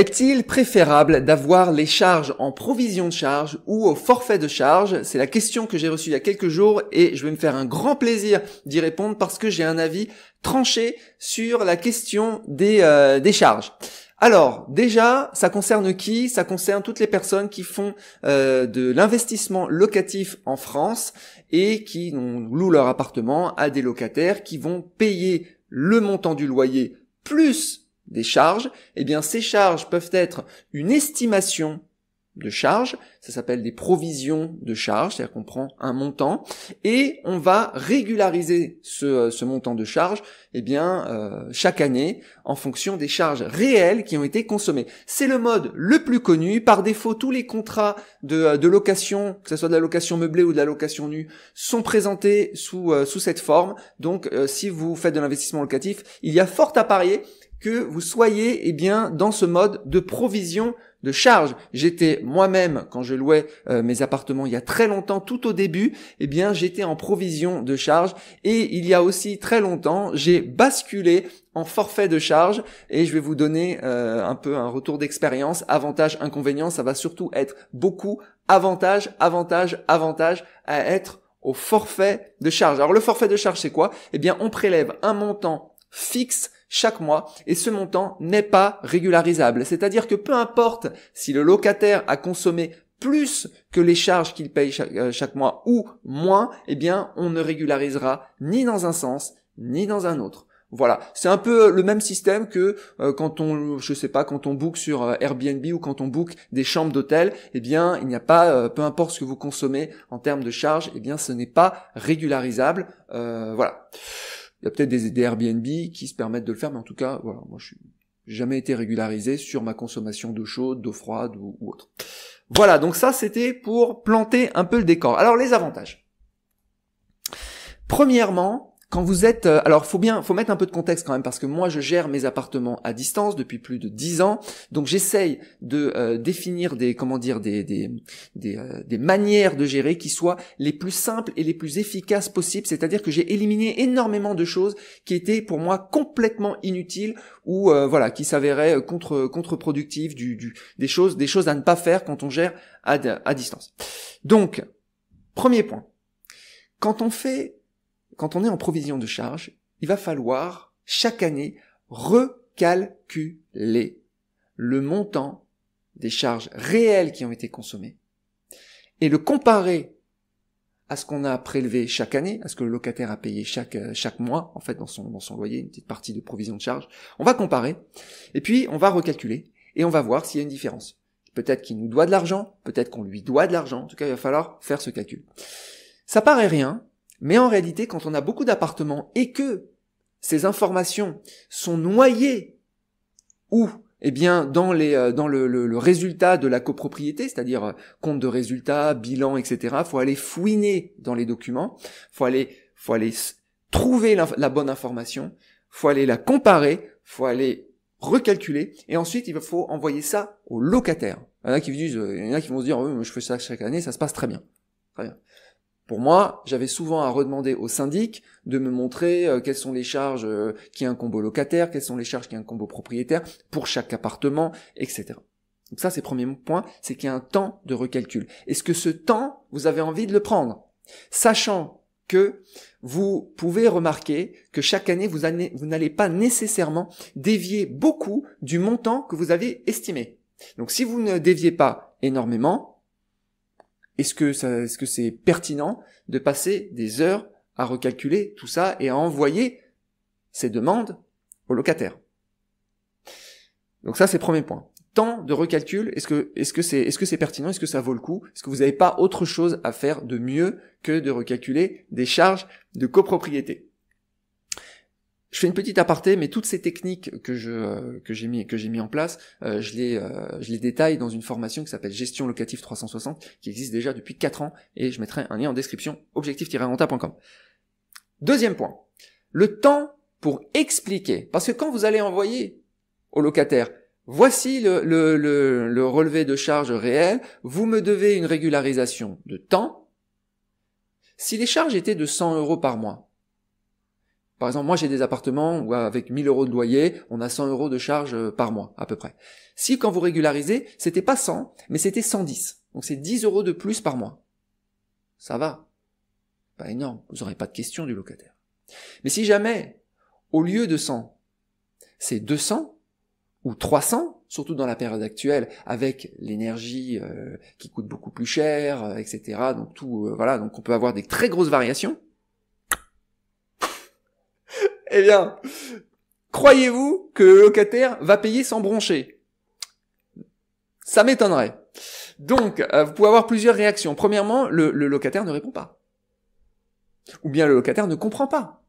Est-il préférable d'avoir les charges en provision de charges ou au forfait de charges C'est la question que j'ai reçue il y a quelques jours et je vais me faire un grand plaisir d'y répondre parce que j'ai un avis tranché sur la question des, euh, des charges. Alors déjà, ça concerne qui Ça concerne toutes les personnes qui font euh, de l'investissement locatif en France et qui louent leur appartement à des locataires qui vont payer le montant du loyer plus des charges, eh bien ces charges peuvent être une estimation de charges, ça s'appelle des provisions de charges, c'est-à-dire qu'on prend un montant et on va régulariser ce, euh, montant de charges eh bien, euh, chaque année en fonction des charges réelles qui ont été consommées. C'est le mode le plus connu. Par défaut, tous les contrats de, euh, location, que ce soit de la location meublée ou de la location nue, sont présentés sous, sous cette forme. Donc si vous faites de l'investissement locatif, il y a fort à parier que vous soyez eh bien dans ce mode de provision de charge. J'étais moi-même quand je louais euh, mes appartements il y a très longtemps, tout au début, eh bien j'étais en provision de charge et il y a aussi très longtemps j'ai basculé en forfait de charge et je vais vous donner euh, un peu un retour d'expérience, avantages, inconvénients, ça va surtout être beaucoup avantage, avantage, avantage à être au forfait de charge. Alors le forfait de charge c'est quoi Eh bien on prélève un montant fixe chaque mois et ce montant n'est pas régularisable. C'est-à-dire que peu importe si le locataire a consommé plus que les charges qu'il paye euh, chaque, mois ou moins, eh bien, on ne régularisera ni dans un sens ni dans un autre. Voilà, c'est un peu euh, le même système que euh, quand on, je sais pas, quand on book sur Airbnb ou quand on book des chambres d'hôtel, eh bien, il n'y a pas, peu importe ce que vous consommez en termes de charges, eh bien, ce n'est pas régularisable. voilà. Il y a peut-être des, Airbnb qui se permettent de le faire, mais en tout cas, voilà, moi je suis jamais été régularisé sur ma consommation d'eau chaude, d'eau froide ou autre. Voilà, donc ça c'était pour planter un peu le décor. Alors les avantages. Premièrement, quand vous êtes, euh, alors faut bien, faut mettre un peu de contexte quand même parce que moi je gère mes appartements à distance depuis plus de dix ans, donc j'essaye de euh, définir des, comment dire, des des, des, euh, des manières de gérer qui soient les plus simples et les plus efficaces possibles. C'est-à-dire que j'ai éliminé énormément de choses qui étaient pour moi complètement inutiles ou voilà qui s'avéraient contre contre-productives, du, du, des choses des choses à ne pas faire quand on gère à, à distance. Donc premier point, quand on fait quand on est en provision de charge, il va falloir chaque année recalculer le montant des charges réelles qui ont été consommées et le comparer à ce qu'on a prélevé chaque année, à ce que le locataire a payé chaque euh, chaque mois en fait dans son dans son loyer, une petite partie de provision de charge. On va comparer et puis on va recalculer et on va voir s'il y a une différence. Peut-être qu'il nous doit de l'argent, peut-être qu'on lui doit de l'argent. En tout cas, il va falloir faire ce calcul. Ça paraît rien, mais en réalité, quand on a beaucoup d'appartements et que ces informations sont noyées ou eh bien dans les euh, dans le, le, résultat de la copropriété, c'est-à-dire euh, compte de résultat, bilan, etc. Faut aller fouiner dans les documents, faut aller faut aller trouver la, bonne information, faut aller la comparer, faut aller recalculer et ensuite il faut envoyer ça aux locataires. Il y en a qui euh, il y en a qui vont se dire, oh, je fais ça chaque année, ça se passe très bien, très bien. Pour moi, j'avais souvent à redemander au syndic de me montrer euh, quelles sont les charges euh, qui qui un combo locataire, quelles sont les charges qui un combo propriétaire pour chaque appartement, etc. Donc ça, c'est le premier point, c'est qu'il y a un temps de recalcul. Est-ce que ce temps, vous avez envie de le prendre Sachant que vous pouvez remarquer que chaque année, vous n'allez pas nécessairement dévier beaucoup du montant que vous avez estimé. Donc si vous ne déviez pas énormément, est-ce que est-ce que c'est pertinent de passer des heures à recalculer tout ça et à envoyer ces demandes aux locataires? Donc ça, c'est premier point. Temps de recalcul, est-ce que est-ce que c'est est-ce que c'est pertinent, est-ce que ça vaut le coup, est-ce que vous n'avez pas autre chose à faire de mieux que de recalculer des charges de copropriété je fais une petite aparté, mais toutes ces techniques que je euh, que j'ai mis que j'ai mis en place, euh, je les euh, je les détaille dans une formation qui s'appelle Gestion locative 360, qui existe déjà depuis 4 ans, et je mettrai un lien en description objectif-renta.com. Deuxième point, le temps pour expliquer, parce que quand vous allez envoyer au locataire Voici le, le, le, le relevé de charges réel. Vous me devez une régularisation de temps. Si les charges étaient de 100 euros par mois, par exemple, moi j'ai des appartements où avec 1000 euros de loyer, on a 100 euros de charges euh, par mois à peu près. Si quand vous régularisez, c'était pas 100, mais c'était 110. Donc c'est 10 euros de plus par mois. Ça va. Pas énorme. Vous n'aurez pas de question du locataire. Mais si jamais, au lieu de 100, c'est 200 ou 300, surtout dans la période actuelle, avec l'énergie euh, qui coûte beaucoup plus cher, euh, etc. Donc tout, voilà, donc on peut avoir des très grosses variations. Eh bien, croyez-vous que le locataire va payer sans broncher Ça m'étonnerait. Donc, euh, vous pouvez avoir plusieurs réactions. Premièrement, le, le locataire ne répond pas. Ou bien le locataire ne comprend pas.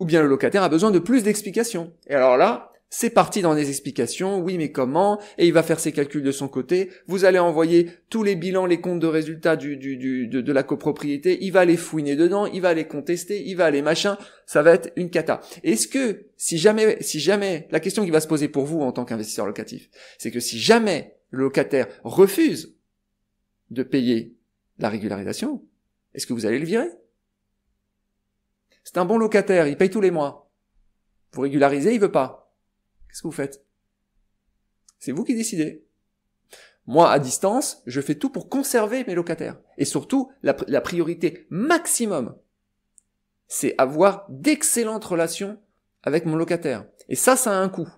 Ou bien le locataire a besoin de plus d'explications. Et alors là, c'est parti dans des explications, oui mais comment, et il va faire ses calculs de son côté, vous allez envoyer tous les bilans, les comptes de résultats du, de, la copropriété, il va les fouiner dedans, il va les contester, il va les machin, ça va être une cata. Est-ce que, si jamais, si jamais, la question qui va se poser pour vous en tant qu'investisseur locatif, c'est que si jamais le locataire refuse de payer la régularisation, est-ce que vous allez le virer C'est un bon locataire, il paye tous les mois. Vous régularisez, il veut pas Qu'est-ce que vous faites C'est vous qui décidez. Moi, à distance, je fais tout pour conserver mes locataires. Et surtout, la, priorité maximum, c'est avoir d'excellentes relations avec mon locataire. Et ça, ça a un coût.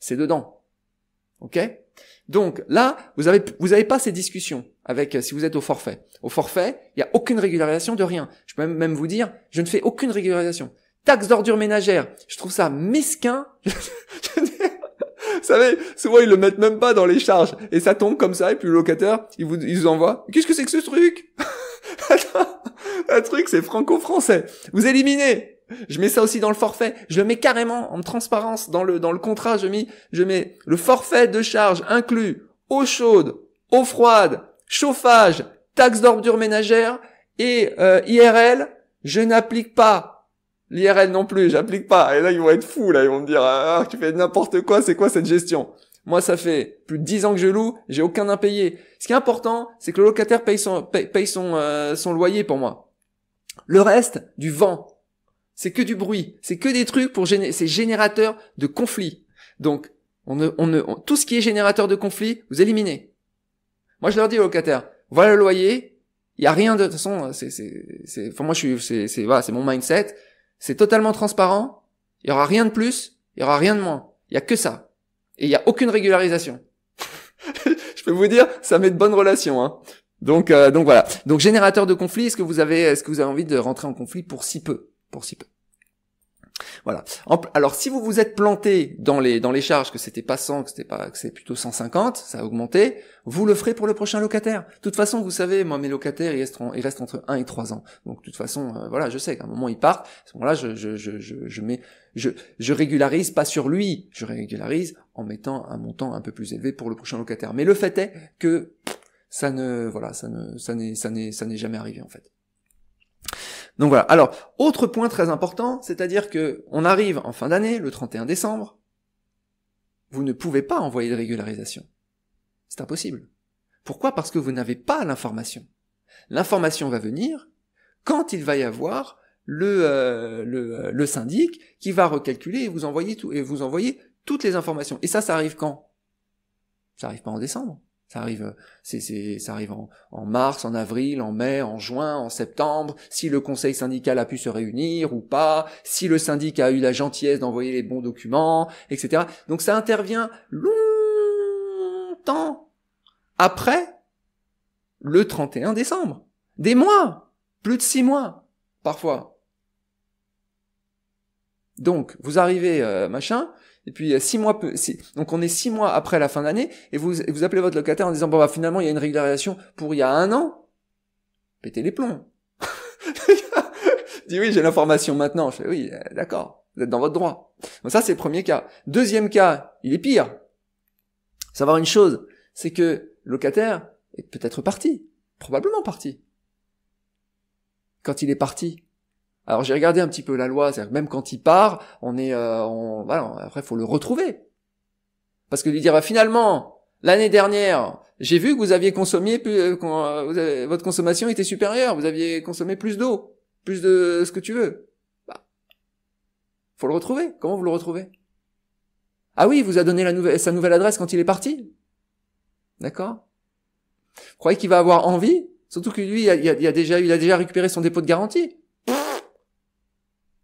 C'est dedans. OK Donc là, vous avez vous avez pas ces discussions avec euh, si vous êtes au forfait. Au forfait, il n'y a aucune régularisation de rien. Je peux même vous dire, je ne fais aucune régularisation. Taxe d'ordure ménagère, je trouve ça mesquin. savez, souvent ils le mettent même pas dans les charges. Et ça tombe comme ça, et puis le locataire, il vous, il envoie. Qu'est-ce que c'est que ce truc Attends, un truc, c'est franco-français. Vous éliminez. Je mets ça aussi dans le forfait. Je le mets carrément en transparence dans le, dans le contrat. Je mets, je mets le forfait de charge inclus eau chaude, eau froide, chauffage, taxes d'ordure ménagères et euh, IRL. Je n'applique pas L'IRL non plus, j'applique pas. Et là, ils vont être fous, là. Ils vont me dire, ah, tu fais n'importe quoi, c'est quoi cette gestion? Moi, ça fait plus de 10 ans que je loue, j'ai aucun impayé. Ce qui est important, c'est que le locataire paye son, paye, son, euh, son loyer pour moi. Le reste, du vent. C'est que du bruit. C'est que des trucs pour générer, c'est générateur de conflits. Donc, on ne, on ne, tout ce qui est générateur de conflits, vous éliminez. Moi, je leur dis aux locataires, voilà le loyer, il y a rien de, de toute façon, c'est, c'est, c'est, enfin, moi, je suis, c'est, c'est, voilà, c'est mon mindset. C'est totalement transparent. Il y aura rien de plus. Il y aura rien de moins. Il y a que ça. Et il y a aucune régularisation. je peux vous dire, ça met de bonnes relations. Hein. Donc, euh, donc voilà. Donc générateur de conflit. Est-ce que vous avez, est-ce que vous avez envie de rentrer en conflit pour si peu, pour si peu voilà. alors si vous vous êtes planté dans les dans les charges que c'était pas 100, que c'était pas que c'est plutôt 150, ça a augmenté, vous le ferez pour le prochain locataire. De toute façon, vous savez, moi mes locataires ils restent, entre 1 et 3 ans. Donc de toute façon, euh, voilà, je sais qu'à un moment ils partent. À ce moment-là, je je, je, mets je, je, régularise pas sur lui, je régularise en mettant un montant un peu plus élevé pour le prochain locataire. Mais le fait est que ça ne, voilà, ça ne, ça n'est, ça n'est, ça n'est jamais arrivé en fait. Donc voilà. Alors, autre point très important, c'est-à-dire que on arrive en fin d'année, le 31 décembre, vous ne pouvez pas envoyer de régularisation. C'est impossible. Pourquoi Parce que vous n'avez pas l'information. L'information va venir quand il va y avoir le, euh, euh, le, syndic qui va recalculer et vous envoyer tout et vous envoyer toutes les informations. Et ça, ça arrive quand Ça arrive pas en décembre. Ça arrive, euh, c'est ça arrive en, en, mars, en avril, en mai, en juin, en septembre, si le conseil syndical a pu se réunir ou pas, si le syndic a eu la gentillesse d'envoyer les bons documents, etc. Donc ça intervient longtemps après le 31 décembre. Des mois, plus de six mois, parfois. Donc, vous arrivez, euh, machin, et puis euh, six mois, donc on est six mois après la fin d'année, et vous, vous appelez votre locataire en disant, bon bah finalement, il y a une régularisation pour il y a un an, pétez les plombs. dis oui, j'ai l'information maintenant. Je fais oui, euh, d'accord, vous êtes dans votre droit. Donc ça, c'est le premier cas. Deuxième cas, il est pire. Savoir une chose, c'est que le locataire est peut-être parti, probablement parti. Quand il est parti, alors j'ai regardé un petit peu la loi, c'est-à-dire même quand il part, on est, euh, on, voilà, après faut le retrouver, parce que lui dire bah, finalement l'année dernière, j'ai vu que vous aviez consommé plus, euh, euh, votre consommation était supérieure, vous aviez consommé plus d'eau, plus de ce que tu veux. Bah, faut le retrouver. Comment vous le retrouvez Ah oui, il vous a donné sa nouvelle adresse quand il est parti. D'accord Vous croyez qu'il va avoir envie Surtout que lui, il a, déjà, il a déjà récupéré son dépôt de garantie.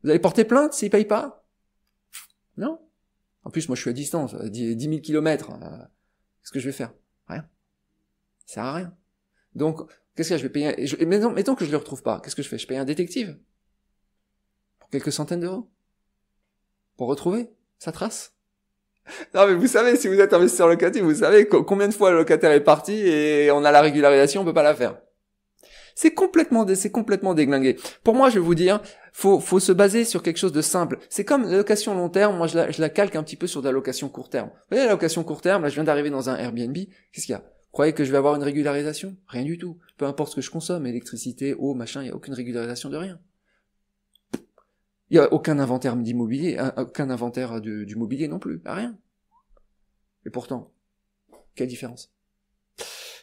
Vous allez porter plainte s'ils paye pas Non En plus, moi, je suis à distance, 10 000 kilomètres. Euh, qu'est-ce que je vais faire Rien. Ça sert à rien. Donc, qu'est-ce que je vais payer je, Mettons que je le retrouve pas. Qu'est-ce que je fais Je paye un détective pour quelques centaines d'euros pour retrouver sa trace. Non mais vous savez, si vous êtes investisseur locatif, vous savez combien de fois le locataire est parti et on a la régularisation, on peut pas la faire. C'est complètement, c'est complètement déglingué. Pour moi, je vais vous dire, faut, faut se baser sur quelque chose de simple. C'est comme location long terme. Moi, je la, je la calque un petit peu sur de la location court terme. Vous voyez, la location court terme, là, je viens d'arriver dans un Airbnb. Qu'est-ce qu'il y a? croyez que je vais avoir une régularisation? Rien du tout. Peu importe ce que je consomme, électricité, eau, machin, il n'y a aucune régularisation de rien. Il n'y a aucun inventaire d'immobilier, aucun inventaire du, du mobilier non plus, rien. Et pourtant, quelle différence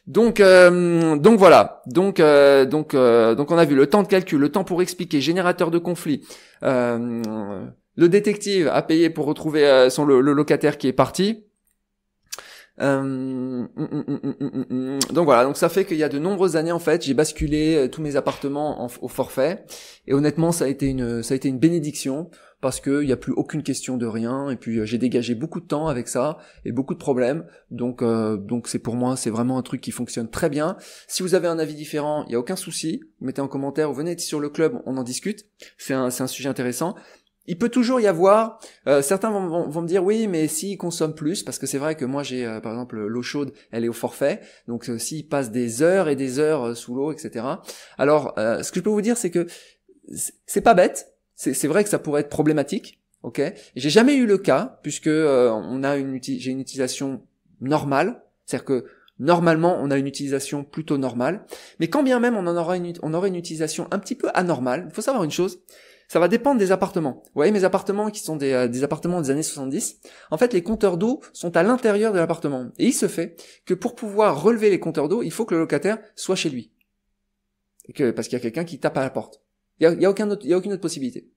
donc euh, donc voilà. Donc euh, donc euh, donc on a vu le temps de calcul, le temps pour expliquer, générateur de conflit. le détective a payé pour retrouver son le, locataire qui est parti. Mm, mm, mm, donc voilà, donc ça fait qu'il y a de nombreuses années en fait, j'ai basculé tous mes appartements au forfait et honnêtement ça a été une ça a été une bénédiction parce qu'il n'y a plus aucune question de rien, et puis euh, j'ai dégagé beaucoup de temps avec ça, et beaucoup de problèmes, donc euh, donc c'est pour moi, c'est vraiment un truc qui fonctionne très bien. Si vous avez un avis différent, il n'y a aucun souci, vous mettez en commentaire, vous venez sur le club, on en discute, c'est un, un sujet intéressant. Il peut toujours y avoir, euh, certains vont, me dire oui, mais s'ils consomment plus, parce que c'est vrai que moi j'ai par exemple l'eau chaude, elle est au forfait, donc s'ils passent des heures et des heures sous l'eau, etc. Alors, ce que je peux vous dire, c'est que c'est pas bête, c'est vrai que ça pourrait être problématique. Ok, j'ai jamais eu le cas puisque euh, on a une j'ai une utilisation normale, c'est-à-dire que normalement on a une utilisation plutôt normale, mais quand bien même on en aura une on aurait une utilisation un petit peu anormale. Il faut savoir une chose, ça va dépendre des appartements. Vous voyez mes appartements qui sont des, euh, appartements des années 70, en fait les compteurs d'eau sont à l'intérieur de l'appartement et il se fait que pour pouvoir relever les compteurs d'eau, il faut que le locataire soit chez lui. Et que parce qu'il y a quelqu'un qui tape à la porte. Il n'y a, y a, aucune autre possibilité.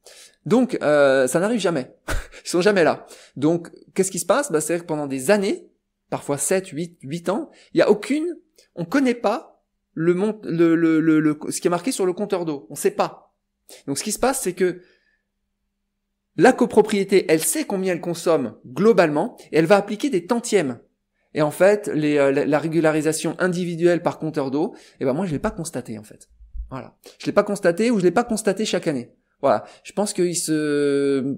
Donc, euh, ça n'arrive jamais. Ils sont jamais là. Donc, qu'est-ce qui se passe bah, cest que pendant des années, parfois 7, 8, 8 ans, il y a aucune... On connaît pas le, le, le, ce qui est marqué sur le compteur d'eau. On ne sait pas. Donc, ce qui se passe, c'est que la copropriété, elle sait combien elle consomme globalement et elle va appliquer des tantièmes. Et en fait, les, euh, la, régularisation individuelle par compteur d'eau, eh ben moi, je l'ai pas constaté en fait. Voilà. Je l'ai pas constaté ou je l'ai pas constaté chaque année. Voilà. Je pense qu'il se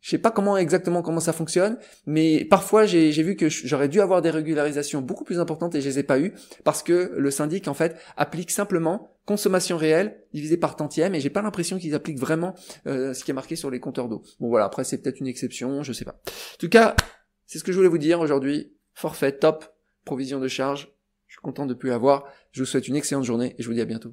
je sais pas comment exactement comment ça fonctionne, mais parfois j'ai vu que j'aurais dû avoir des régularisations beaucoup plus importantes et je les ai pas eues parce que le syndic en fait applique simplement consommation réelle divisée par tantième et j'ai pas l'impression qu'ils appliquent vraiment euh, ce qui est marqué sur les compteurs d'eau. Bon voilà, après c'est peut-être une exception, je sais pas. En tout cas, c'est ce que je voulais vous dire aujourd'hui. Forfait top, provision de charge, je suis content de plus l'avoir. Je vous souhaite une excellente journée et je vous dis à bientôt.